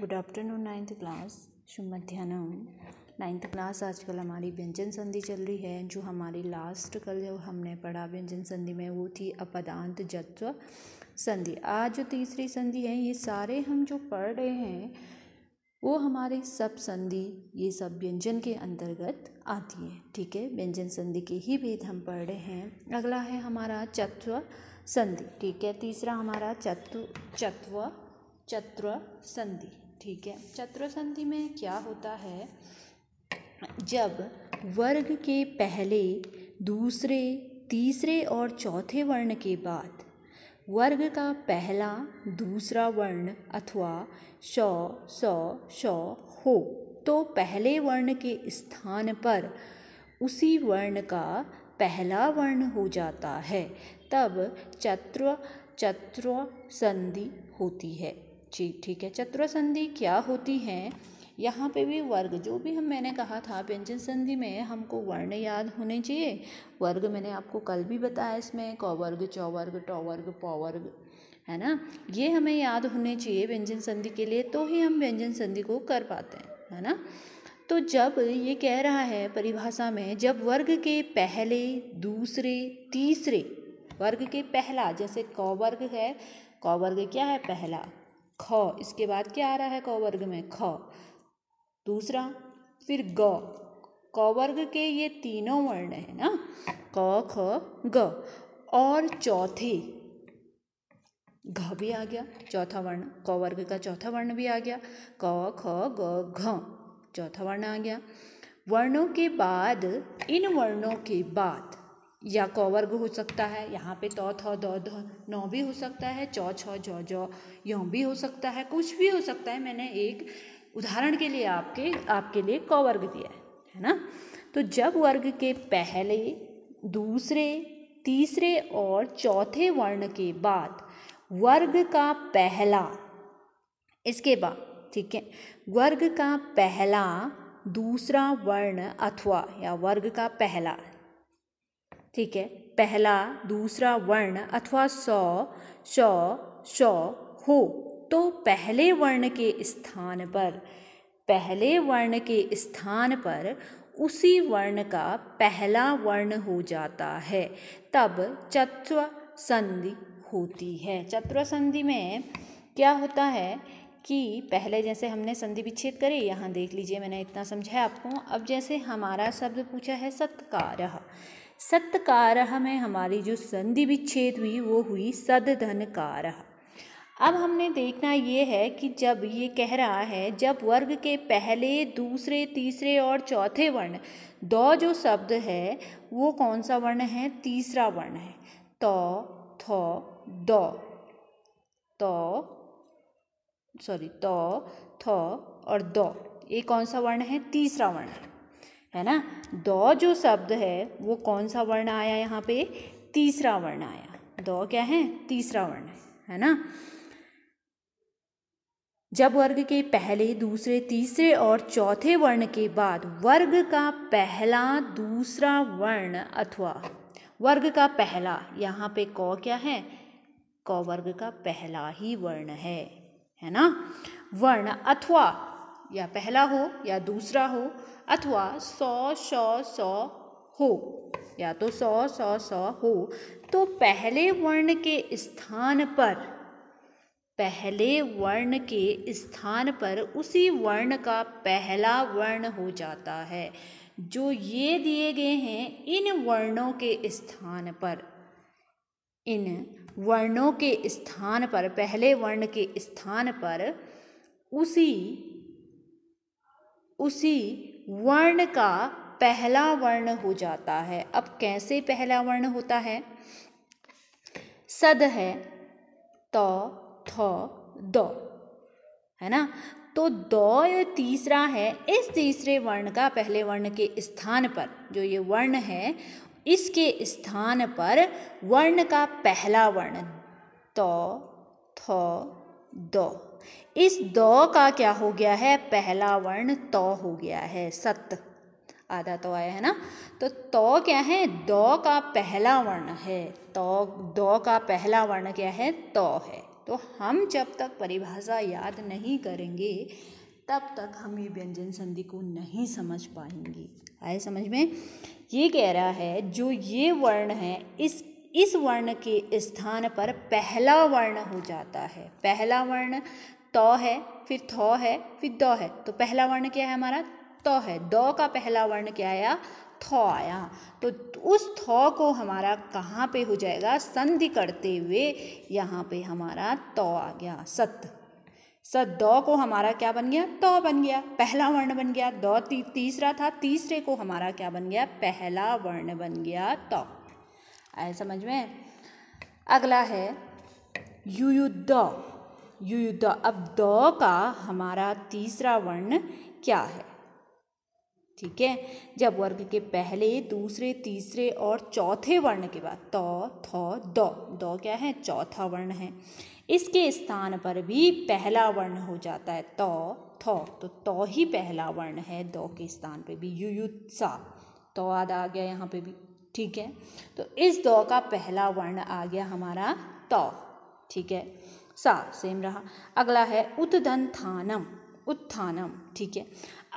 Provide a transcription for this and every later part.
good afternoon ninth class शुभ मध्यान्ह ninth class आजकल हमारी व्यंजन संधि चल रही है जो हमारी लास्ट कल जो हमने पढ़ा व्यंजन संधि में वो थी अपदांत जत्व संधि आज जो तीसरी संधि है ये सारे हम जो पढ़ रहे हैं वो हमारे सब संधि ये सब व्यंजन के अंतर्गत आती है ठीक है व्यंजन संधि के ही भेद हम पढ़ रहे हैं अगला है हमारा चत्व संधि ठीक है तीसरा हमारा चतु चत्व चत्र संधि ठीक है चतुर्संधि में क्या होता है जब वर्ग के पहले दूसरे तीसरे और चौथे वर्ण के बाद वर्ग का पहला दूसरा वर्ण अथवा शौ सौ शौ हो तो पहले वर्ण के स्थान पर उसी वर्ण का पहला वर्ण हो जाता है तब चतुर चतुर संधि होती है ठीक ठीक है चतुर संधि क्या होती है यहाँ पे भी वर्ग जो भी हम मैंने कहा था व्यंजन संधि में हमको वर्ण याद होने चाहिए वर्ग मैंने आपको कल भी बताया इसमें वर्ग चौवर्ग टौवर्ग पौवर्ग है ना ये हमें याद होने चाहिए व्यंजन संधि के लिए तो ही हम व्यंजन संधि को कर पाते हैं है ना तो जब ये कह रहा है परिभाषा में जब वर्ग के पहले दूसरे तीसरे वर्ग के पहला जैसे कौवर्ग है कौवर्ग क्या है पहला ख इसके बाद क्या आ रहा है कौवर्ग वर्ग में ख दूसरा फिर ग वर्ग के ये तीनों वर्ण है ना क ख ग और चौथे घ भी आ गया चौथा वर्ण कौवर्ग वर्ग का चौथा वर्ण भी आ गया क ख ग घ चौथा वर्ण आ गया वर्णों के बाद इन वर्णों के बाद या कौवर्ग हो सकता है यहाँ पे तौ थ दौ ध नौ भी हो सकता है चौ छ जौ जौ यौ भी हो सकता है कुछ भी हो सकता है मैंने एक उदाहरण के लिए आपके आपके लिए कौवर्ग दिया है है ना तो जब वर्ग के पहले दूसरे तीसरे और चौथे वर्ण के बाद वर्ग का पहला इसके बाद ठीक है वर्ग का पहला दूसरा वर्ण अथवा या वर्ग का पहला ठीक है पहला दूसरा वर्ण अथवा सौ शौ शौ हो तो पहले वर्ण के स्थान पर पहले वर्ण के स्थान पर उसी वर्ण का पहला वर्ण हो जाता है तब चत्व संधि होती है चतुर संधि में क्या होता है कि पहले जैसे हमने संधि विच्छेद करे यहाँ देख लीजिए मैंने इतना समझाया आपको अब जैसे हमारा शब्द पूछा है सत्कार सत्कार में हमारी जो संधि विच्छेद हुई वो हुई सदधन कारह अब हमने देखना ये है कि जब ये कह रहा है जब वर्ग के पहले दूसरे तीसरे और चौथे वर्ण दो जो शब्द है वो कौन सा वर्ण है तीसरा वर्ण है तो थो दो तो सॉरी तो थो और दो ये कौन सा वर्ण है तीसरा वर्ण है है ना दो जो शब्द है वो कौन सा वर्ण आया यहाँ पे तीसरा वर्ण आया दो क्या है तीसरा वर्ण है है ना जब वर्ग के पहले दूसरे तीसरे और चौथे वर्ण के बाद वर्ग का पहला दूसरा वर्ण अथवा वर्ग का पहला यहाँ पे क क्या है क वर्ग का पहला ही वर्ण है है ना वर्ण अथवा या पहला हो या दूसरा हो अथवा सौ सौ सौ हो या तो सौ सौ सौ हो तो पहले वर्ण के स्थान पर पहले वर्ण के स्थान पर उसी वर्ण का पहला वर्ण हो जाता है जो ये दिए गए हैं इन वर्णों के स्थान पर इन वर्णों के स्थान पर पहले वर्ण के स्थान पर उसी उसी वर्ण का पहला वर्ण हो जाता है अब कैसे पहला वर्ण होता है सद है तो थ दो है ना तो दो ये तीसरा है इस तीसरे वर्ण का पहले वर्ण के स्थान पर जो ये वर्ण है इसके स्थान पर वर्ण का पहला वर्ण तो थ दो इस दो का क्या हो गया है पहला वर्ण तो हो गया है सत आधा तो आया है ना तो तो क्या है दो का पहला वर्ण है तो दो का पहला वर्ण क्या है तो है तो हम जब तक परिभाषा याद नहीं करेंगे तब तक हम ये व्यंजन संधि को नहीं समझ पाएंगे आए समझ में ये कह रहा है जो ये वर्ण है इस इस वर्ण के स्थान पर पहला वर्ण हो जाता है पहला वर्ण तो है फिर थो है फिर दो है तो पहला वर्ण क्या है हमारा तो है दो का पहला वर्ण क्या आया थौ आया तो उस थौ को हमारा कहाँ पे हो जाएगा संधि करते हुए यहाँ पे हमारा तो आ गया सत सत द को हमारा क्या बन गया तो बन गया पहला वर्ण बन गया दौ ती, तीसरा था तीसरे को हमारा क्या बन गया पहला वर्ण बन गया तो आए समझ में अगला है युयुद्ध युयुद्ध अब द का हमारा तीसरा वर्ण क्या है ठीक है जब वर्ग के पहले दूसरे तीसरे और चौथे वर्ण के बाद तो थ द क्या है चौथा वर्ण है इसके स्थान पर भी पहला वर्ण हो जाता है त थ तो त ही पहला वर्ण है द के स्थान पे भी युयुत्सा तो आद आ गया यहाँ पे भी ठीक है तो इस दौ का पहला वर्ण आ गया हमारा तौ ठीक है सा सेम रहा अगला है उत्धन थानम उत्थानम ठीक है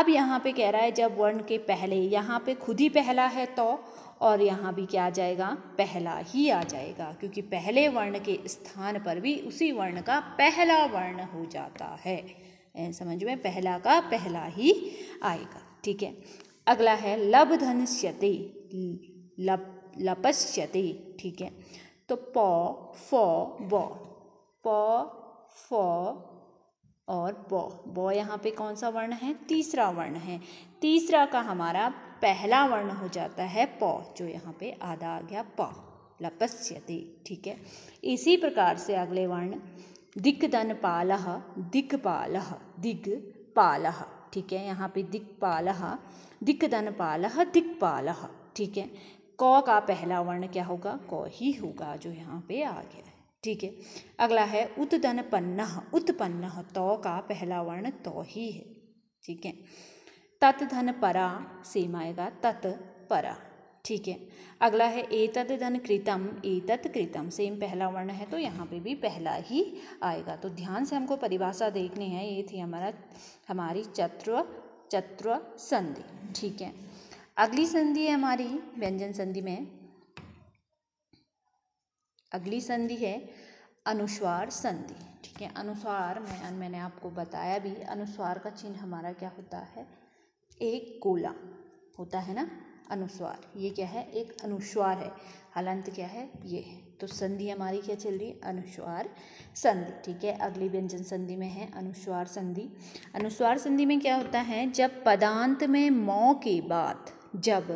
अब यहाँ पे कह रहा है जब वर्ण के पहले यहाँ पे खुद ही पहला है तो और यहाँ भी क्या आ जाएगा पहला ही आ जाएगा क्योंकि पहले वर्ण के स्थान पर भी उसी वर्ण का पहला वर्ण हो जाता है समझ में पहला का पहला ही आएगा ठीक है अगला है लब धन श्यते लप लपस्यते ठीक है तो प फ ब प फ और ब ब यहाँ पे कौन सा वर्ण है तीसरा वर्ण है तीसरा का हमारा पहला वर्ण हो जाता है प जो यहाँ पे आधा आ गया प लपस्यते ठीक है इसी प्रकार से अगले वर्ण दिक्दन पाल दिक्पाल दिग पाल ठीक है यहाँ पे दिक्पाल दन पाल दिक्पाल ठीक है कौ का पहला वर्ण क्या होगा कौ ही होगा जो यहाँ पे आ गया है ठीक है अगला है उत्तन पन्न उत्पन्न तो का पहला वर्ण तो ही है ठीक है तत् धन परा सेम आएगा तत् परा ठीक है अगला है ए एतद धन कृतम एतत् कृतम सेम पहला वर्ण है तो यहाँ पे भी पहला ही आएगा तो ध्यान से हमको परिभाषा देखनी है ये थी हमारा हमारी चत्र चत्र संधि ठीक है अगली संधि है हमारी व्यंजन संधि में अगली संधि है अनुस्वार संधि ठीक है अनुस्वार में मैंने आपको बताया भी अनुस्वार का चिन्ह हमारा क्या होता है एक गोला होता है ना अनुस्वार ये क्या है एक अनुस्वार है हालांत क्या है ये है तो संधि हमारी क्या चल रही है अनुस्वार संधि ठीक है अगली व्यंजन संधि में है अनुस्वार संधि अनुस्वार संधि में क्या होता है जब पदांत में मौ के बाद जब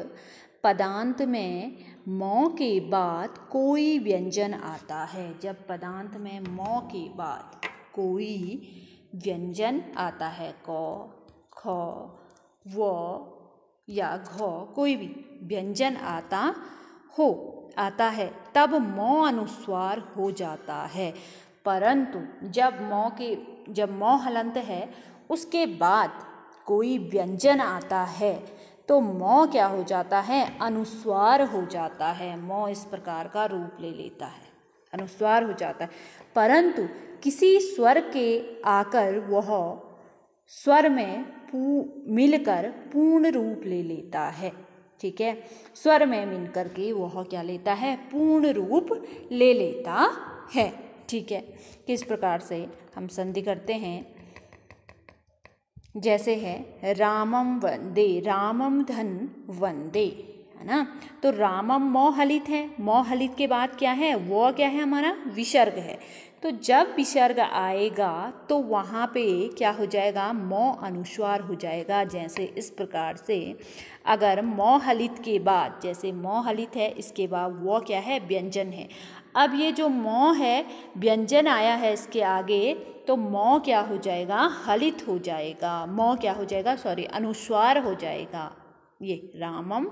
पदांत में मौ के बाद कोई व्यंजन आता है जब पदांत में मौ के बाद कोई व्यंजन आता है कौ ख व या घ कोई भी व्यंजन आता हो आता है तब मौ अनुस्वार हो जाता है परंतु जब मौ के जब मौ हलंत है उसके बाद कोई व्यंजन आता है तो मौ क्या हो जाता है अनुस्वार हो जाता है मौ इस प्रकार का रूप ले लेता है अनुस्वार हो जाता है परंतु किसी स्वर के आकर वह स्वर में पू मिलकर पूर्ण रूप ले लेता है ठीक है स्वर में मिल करके वह क्या लेता है पूर्ण रूप ले लेता है ठीक है किस प्रकार से हम संधि करते हैं जैसे है रामम वंदे रामम धन वंदे है ना तो रामम मोहलित है मोहलित के बाद क्या है वो क्या है हमारा विसर्ग है तो जब विसर्ग आएगा तो वहाँ पे क्या हो जाएगा मौ अनुस्वार हो जाएगा जैसे इस प्रकार से अगर मौहलित के बाद जैसे मौहलित है इसके बाद वो क्या है व्यंजन है अब ये जो मौ है व्यंजन आया है इसके आगे तो मौ क्या हो जाएगा हलित हो जाएगा मौ क्या हो जाएगा सॉरी अनुस्वार हो जाएगा ये रामम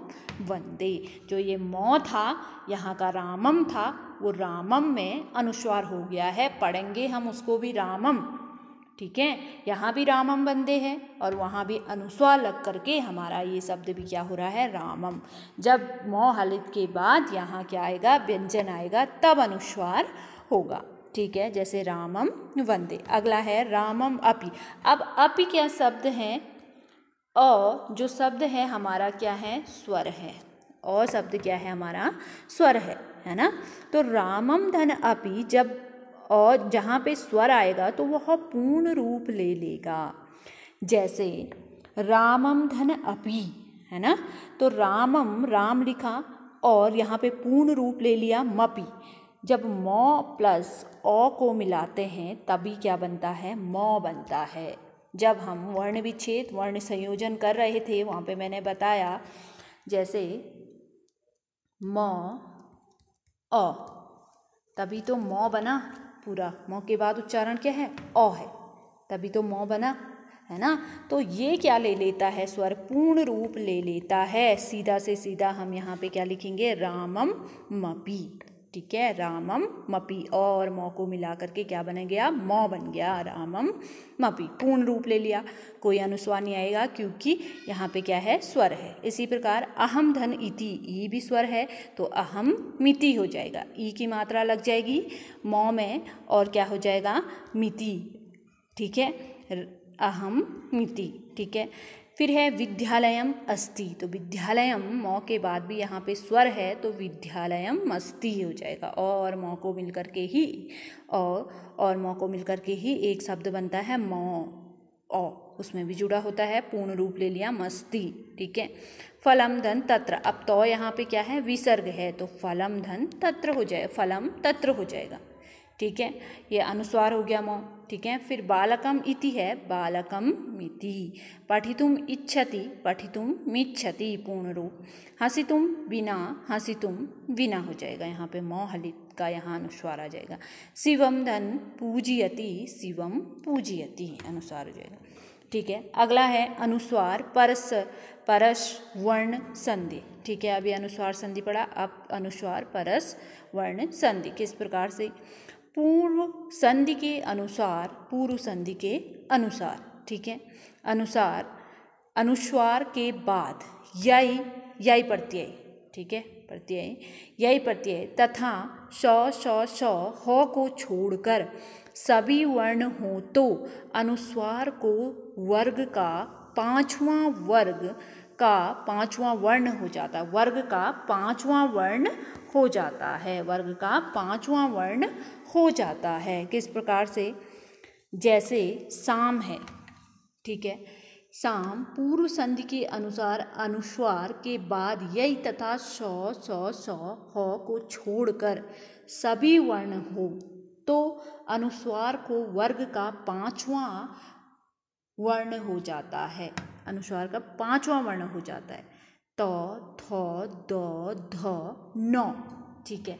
वंदे जो ये मौ था यहाँ का रामम था वो रामम में अनुस्वार हो गया है पढ़ेंगे हम उसको भी रामम ठीक है यहाँ भी रामम बंदे हैं और वहाँ भी अनुस्वा लग करके हमारा ये शब्द भी क्या हो रहा है रामम जब मोहलित के बाद यहाँ क्या आएगा व्यंजन आएगा तब अनुस्वार होगा ठीक है जैसे रामम वंदे अगला है रामम अपि अब अपि क्या शब्द है अ जो शब्द है हमारा क्या है स्वर है और शब्द क्या है हमारा स्वर है है ना तो रामम धन अपि जब और जहाँ पे स्वर आएगा तो वह पूर्ण रूप ले लेगा जैसे रामम धन अपि है ना तो रामम राम लिखा और यहाँ पे पूर्ण रूप ले लिया मपी जब मौ प्लस ओ को मिलाते हैं तभी क्या बनता है मौ बनता है जब हम वर्ण विच्छेद वर्ण संयोजन कर रहे थे वहाँ पे मैंने बताया जैसे मौ अ तभी तो मौ बना पूरा मौ के बाद उच्चारण क्या है अ है तभी तो मौ बना है ना तो ये क्या ले लेता है स्वर पूर्ण रूप ले लेता है सीधा से सीधा हम यहाँ पे क्या लिखेंगे रामम मपी ठीक है रामम मपी और मौ को मिला करके क्या बन गया मौ बन गया रामम मपी पूर्ण रूप ले लिया कोई अनुस्वार नहीं आएगा क्योंकि यहाँ पे क्या है स्वर है इसी प्रकार अहम धन इति ई भी स्वर है तो अहम मिति हो जाएगा ई की मात्रा लग जाएगी मौ में और क्या हो जाएगा मिति ठीक है अहम मिति ठीक है फिर है विद्यालयम अस्ति तो विद्यालयम मौ के बाद भी यहाँ पे स्वर है तो विद्यालयम अस्ति हो जाएगा और मौ को मिलकर के ही और और मौ को मिलकर के ही एक शब्द बनता है मौ औ उसमें भी जुड़ा होता है पूर्ण रूप ले लिया मस्ती ठीक है फलम धन तत्र अब तो यहाँ पे क्या है विसर्ग है तो फलम धन तत्र हो जाए फलम तत्र हो जाएगा ठीक है ये अनुस्वार हो गया मो ठीक है फिर बालकम इति है बालकम मिति पठितुम इच्छति पठितुम मिच्छति पूर्ण रूप तुम बिना तुम बिना हो जाएगा यहाँ पे मोहलित का यहाँ अनुस्वार आ जाएगा शिवम धन पूजियति शिवम पूजियति अनुस्वार हो जाएगा ठीक है अगला है अनुस्वार परस परस वर्ण संधि ठीक है अभी अनुस्वार संधि पढ़ा अब अनुस्वार परस वर्ण संधि किस प्रकार से पूर्व संधि के अनुसार पूर्व संधि के अनुसार ठीक है अनुसार अनुस्वार के बाद यई यई प्रत्यय ठीक है प्रत्यय यही प्रत्यय तथा श श श ह को छोड़कर सभी वर्ण हो तो अनुस्वार को वर्ग का पांचवा वर्ग का पांचवा वर्ण हो जाता है वर्ग का पांचवा वर्ण हो जाता है वर्ग का पांचवा वर्ण हो जाता है किस प्रकार से जैसे साम है ठीक है साम पूर्व संधि के अनुसार अनुस्वार के बाद यही तथा सौ सौ सौ ह को छोड़कर सभी वर्ण हो तो अनुस्वार को वर्ग का पांचवा वर्ण हो जाता है अनुस्वार का पांचवा वर्ण हो जाता है त थ द ध नौ ठीक है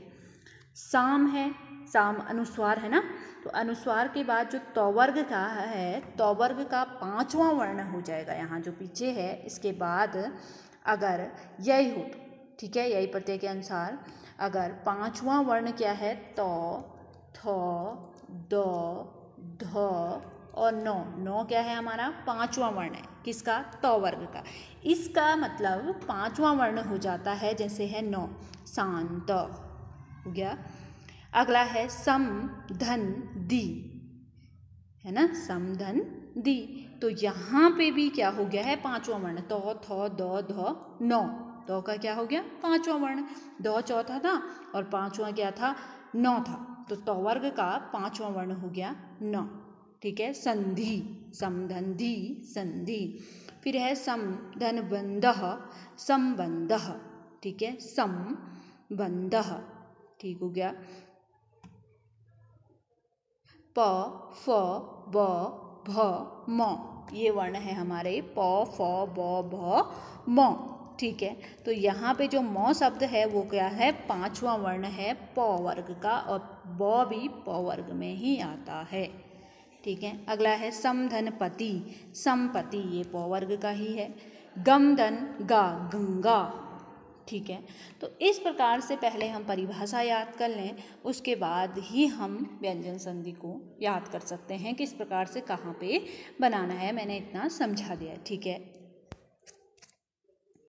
साम है साम अनुस्वार है ना तो अनुस्वार के बाद जो तौवर्ग का है तौवर्ग का पांचवा वर्ण हो जाएगा यहाँ जो पीछे है इसके बाद अगर यही हो ठीक है यही प्रत्यय के अनुसार अगर पांचवा वर्ण क्या है तो थ द ध और नौ नौ क्या है हमारा पांचवा वर्ण है किसका तो वर्ग का इसका मतलब पांचवा वर्ण हो जाता है जैसे है नौ शांत हो गया अगला है सम धन दी है ना सम धन दी तो यहाँ पे भी क्या हो गया है पांचवा वर्ण तो थो दो धो नौ दो का क्या हो गया पांचवा वर्ण दो चौथा था और पांचवा क्या था नौ था तो तो वर्ग का पांचवा वर्ण हो गया नौ ठीक है संधि समधंधि संधि फिर है सम धनबंध संबंध ठीक है सम ठीक हो गया प फ ब भ म ये वर्ण है हमारे प फ ब भ म ठीक है तो यहाँ पे जो म शब्द है वो क्या है पांचवा वर्ण है प वर्ग का और ब भी प वर्ग में ही आता है ठीक है अगला है समधनपति संपति ये पौवर्ग का ही है गमधन गा गंगा ठीक है तो इस प्रकार से पहले हम परिभाषा याद कर लें उसके बाद ही हम व्यंजन संधि को याद कर सकते हैं किस प्रकार से कहाँ पे बनाना है मैंने इतना समझा दिया ठीक है